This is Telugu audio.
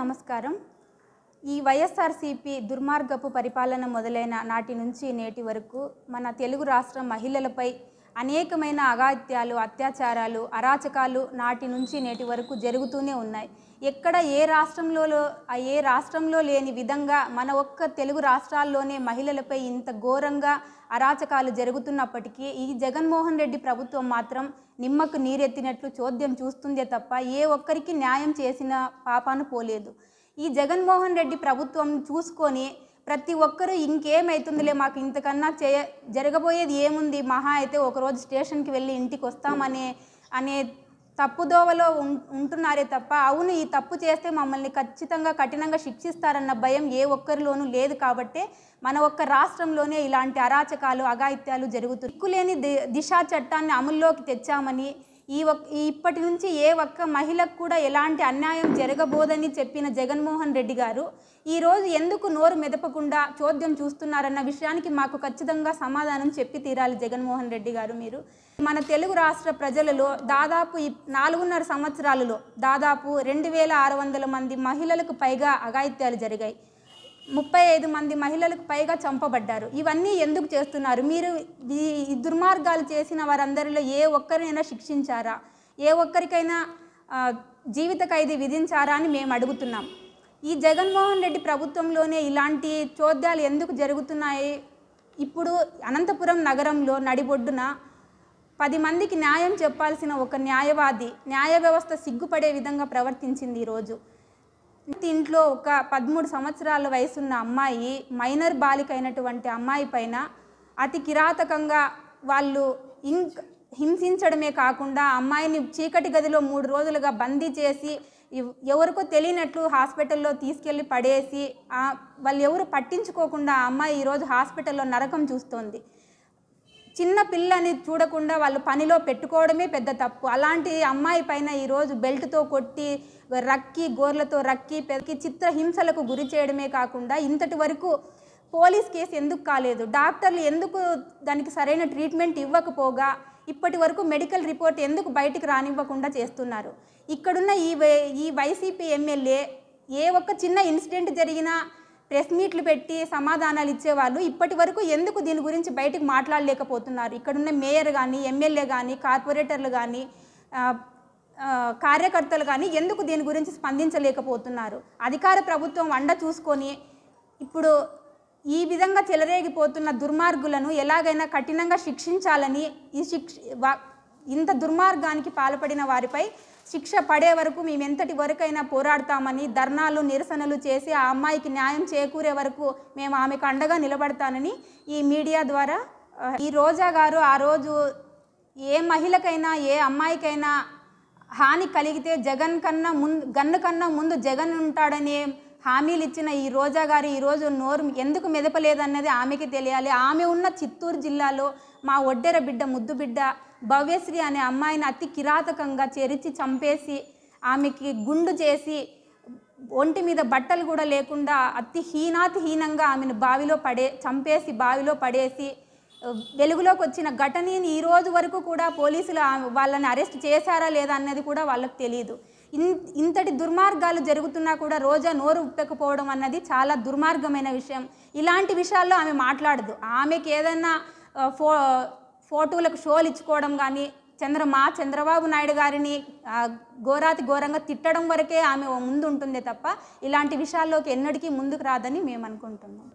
నమస్కారం ఈ వైఎస్ఆర్సీపీ దుర్మార్గపు పరిపాలన మొదలైన నాటి నుంచి నేటి వరకు మన తెలుగు రాష్ట్ర మహిళలపై అనేకమైన అగాత్యాలు అత్యాచారాలు అరాచకాలు నాటి నుంచి నేటి వరకు జరుగుతూనే ఉన్నాయి ఎక్కడ ఏ రాష్ట్రంలో ఏ రాష్ట్రంలో లేని విధంగా మన ఒక్క తెలుగు రాష్ట్రాల్లోనే మహిళలపై ఇంత ఘోరంగా అరాచకాలు జరుగుతున్నప్పటికీ ఈ జగన్మోహన్ రెడ్డి ప్రభుత్వం మాత్రం నిమ్మకు నీరెత్తినట్లు చోద్యం చూస్తుందే తప్ప ఏ ఒక్కరికి న్యాయం చేసిన పాపాను పోలేదు ఈ జగన్మోహన్ రెడ్డి ప్రభుత్వం చూసుకొని ప్రతి ఒక్కరూ ఇంకేమవుతుందిలే మాకు ఇంతకన్నా చేయ జరగబోయేది ఏముంది మహా అయితే ఒకరోజు స్టేషన్కి వెళ్ళి ఇంటికి వస్తామనే అనే తప్పుదోవలో ఉంటున్నారే తప్ప అవును ఈ తప్పు చేస్తే మమ్మల్ని ఖచ్చితంగా కఠినంగా శిక్షిస్తారన్న భయం ఏ ఒక్కరిలోనూ లేదు కాబట్టే మన ఒక్క రాష్ట్రంలోనే ఇలాంటి అరాచకాలు అఘాయిత్యాలు జరుగుతున్నాయి దిక్కులేని దిశా చట్టాన్ని అమల్లోకి తెచ్చామని ఈ ఒక్ ఇప్పటి నుంచి ఏ ఒక్క మహిళకు కూడా ఎలాంటి అన్యాయం జరగబోదని చెప్పిన జగన్మోహన్ రెడ్డి గారు ఈరోజు ఎందుకు నోరు మెదపకుండా చోద్యం చూస్తున్నారన్న విషయానికి మాకు ఖచ్చితంగా సమాధానం చెప్పి తీరాలి జగన్మోహన్ రెడ్డి గారు మీరు మన తెలుగు రాష్ట్ర ప్రజలలో దాదాపు ఈ నాలుగున్నర సంవత్సరాలలో దాదాపు రెండు వేల ఆరు వందల మంది మహిళలకు పైగా అఘాయిత్యాలు జరిగాయి ముప్పై ఐదు మంది మహిళలకు పైగా చంపబడ్డారు ఇవన్నీ ఎందుకు చేస్తున్నారు మీరు ఈ దుర్మార్గాలు చేసిన వారందరిలో ఏ ఒక్కరినైనా శిక్షించారా ఏ ఒక్కరికైనా జీవిత ఖైదీ విధించారా అని మేము అడుగుతున్నాం ఈ జగన్మోహన్ రెడ్డి ప్రభుత్వంలోనే ఇలాంటి చోద్యాలు ఎందుకు జరుగుతున్నాయి ఇప్పుడు అనంతపురం నగరంలో నడిబొడ్డున పది మందికి న్యాయం చెప్పాల్సిన ఒక న్యాయవాది న్యాయ వ్యవస్థ సిగ్గుపడే విధంగా ప్రవర్తించింది ఈరోజు ఇంట్లో ఒక పదమూడు సంవత్సరాల వయసున్న అమ్మాయి మైనర్ బాలిక అయినటువంటి అమ్మాయి పైన అతి కిరాతకంగా వాళ్ళు ఇంక్ హింసించడమే కాకుండా అమ్మాయిని చీకటి గదిలో మూడు రోజులుగా బందీ చేసి ఎవరికో తెలియనట్లు హాస్పిటల్లో తీసుకెళ్ళి పడేసి వాళ్ళు ఎవరు పట్టించుకోకుండా అమ్మాయి ఈరోజు హాస్పిటల్లో నరకం చూస్తోంది చిన్న పిల్లని చూడకుండా వాళ్ళు పనిలో పెట్టుకోవడమే పెద్ద తప్పు అలాంటి అమ్మాయి పైన ఈరోజు బెల్ట్తో కొట్టి రక్కి గోర్లతో రక్కి పెరికి చిత్రహింసలకు గురి చేయడమే కాకుండా ఇంతటి వరకు పోలీస్ కేసు ఎందుకు కాలేదు డాక్టర్లు ఎందుకు దానికి సరైన ట్రీట్మెంట్ ఇవ్వకపోగా ఇప్పటి వరకు మెడికల్ రిపోర్ట్ ఎందుకు బయటికి రానివ్వకుండా చేస్తున్నారు ఇక్కడున్న ఈ ఈ వైసీపీ ఎమ్మెల్యే ఏ ఒక్క చిన్న ఇన్సిడెంట్ జరిగినా ప్రెస్ మీట్లు పెట్టి సమాధానాలు ఇచ్చేవాళ్ళు ఇప్పటి వరకు ఎందుకు దీని గురించి బయటకు మాట్లాడలేకపోతున్నారు ఇక్కడున్న మేయర్ కానీ ఎమ్మెల్యే కానీ కార్పొరేటర్లు కానీ కార్యకర్తలు కానీ ఎందుకు దీని గురించి స్పందించలేకపోతున్నారు అధికార ప్రభుత్వం వండ చూసుకొని ఇప్పుడు ఈ విధంగా చెలరేగిపోతున్న దుర్మార్గులను ఎలాగైనా కఠినంగా శిక్షించాలని ఈ శిక్ష ఇంత దుర్మార్గానికి పాల్పడిన వారిపై శిక్ష పడే వరకు మేమెంతటి వరకైనా పోరాడతామని ధర్నాలు నిరసనలు చేసి ఆ అమ్మాయికి న్యాయం చేకూరే వరకు మేము ఆమెకు అండగా నిలబడతానని ఈ మీడియా ద్వారా ఈ రోజా గారు ఆ రోజు ఏ మహిళకైనా ఏ అమ్మాయికైనా హాని కలిగితే జగన్ కన్నా ముందు గన్ను కన్నా ముందు జగన్ ఉంటాడనే హామీలు ఇచ్చిన ఈ రోజా గారు ఈరోజు నోరు ఎందుకు మెదపలేదన్నది ఆమెకి తెలియాలి ఆమె ఉన్న చిత్తూరు జిల్లాలో మా ఒడ్డెర బిడ్డ ముద్దు బిడ్డ భవ్యశ్రీ అనే అమ్మాయిని అతి కిరాతకంగా చెరిచి చంపేసి ఆమెకి గుండు చేసి ఒంటి మీద బట్టలు కూడా లేకుండా అతి హీనాతిహీనంగా ఆమెను బావిలో పడే చంపేసి బావిలో పడేసి వెలుగులోకి వచ్చిన ఘటనని ఈ రోజు వరకు కూడా పోలీసులు వాళ్ళని అరెస్ట్ చేశారా లేదా అన్నది కూడా వాళ్ళకు తెలియదు ఇంతటి దుర్మార్గాలు జరుగుతున్నా కూడా రోజా నోరు ఉప్పెకపోవడం అన్నది చాలా దుర్మార్గమైన విషయం ఇలాంటి విషయాల్లో ఆమె మాట్లాడదు ఆమెకి ఏదన్నా ఫో ఫోటోలకు షోలు ఇచ్చుకోవడం కానీ చంద్రమా చంద్రబాబు నాయుడు గారిని ఘోరాతి ఘోరంగా తిట్టడం వరకే ఆమె ముందు ఉంటుందే తప్ప ఇలాంటి విషయాల్లోకి ఎన్నటికీ ముందుకు రాదని మేము అనుకుంటున్నాం